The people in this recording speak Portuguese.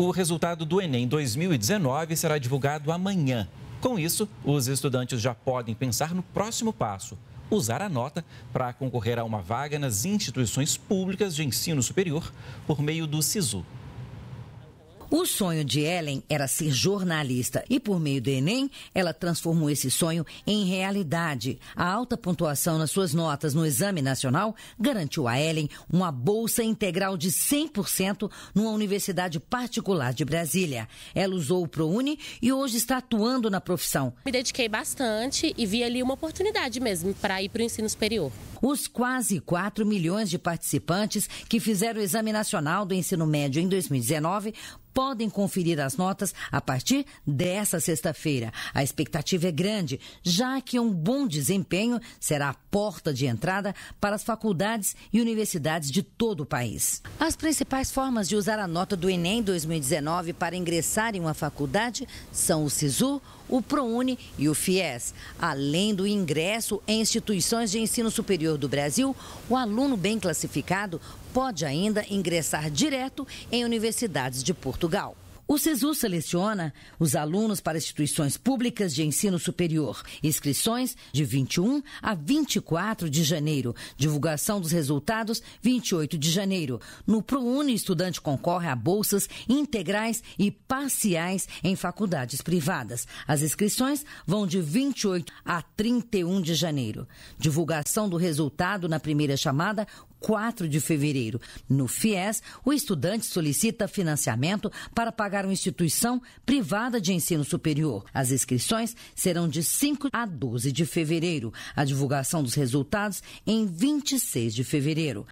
O resultado do Enem 2019 será divulgado amanhã. Com isso, os estudantes já podem pensar no próximo passo: usar a nota para concorrer a uma vaga nas instituições públicas de ensino superior por meio do SISU. O sonho de Ellen era ser jornalista e, por meio do Enem, ela transformou esse sonho em realidade. A alta pontuação nas suas notas no Exame Nacional garantiu a Ellen uma bolsa integral de 100% numa universidade particular de Brasília. Ela usou o ProUni e hoje está atuando na profissão. Me dediquei bastante e vi ali uma oportunidade mesmo para ir para o ensino superior. Os quase 4 milhões de participantes que fizeram o Exame Nacional do Ensino Médio em 2019 podem conferir as notas a partir dessa sexta-feira. A expectativa é grande, já que um bom desempenho será a porta de entrada para as faculdades e universidades de todo o país. As principais formas de usar a nota do Enem 2019 para ingressar em uma faculdade são o SISU, o ProUni e o FIES. Além do ingresso em instituições de ensino superior do Brasil, o aluno bem classificado pode ainda ingressar direto em universidades de Portugal. O SESU seleciona os alunos para instituições públicas de ensino superior. Inscrições de 21 a 24 de janeiro. Divulgação dos resultados 28 de janeiro. No ProUni, estudante concorre a bolsas integrais e parciais em faculdades privadas. As inscrições vão de 28 a 31 de janeiro. Divulgação do resultado na primeira chamada 4 de fevereiro. No FIES, o estudante solicita financiamento para pagar pagar uma instituição privada de ensino superior. As inscrições serão de 5 a 12 de fevereiro. A divulgação dos resultados em 26 de fevereiro.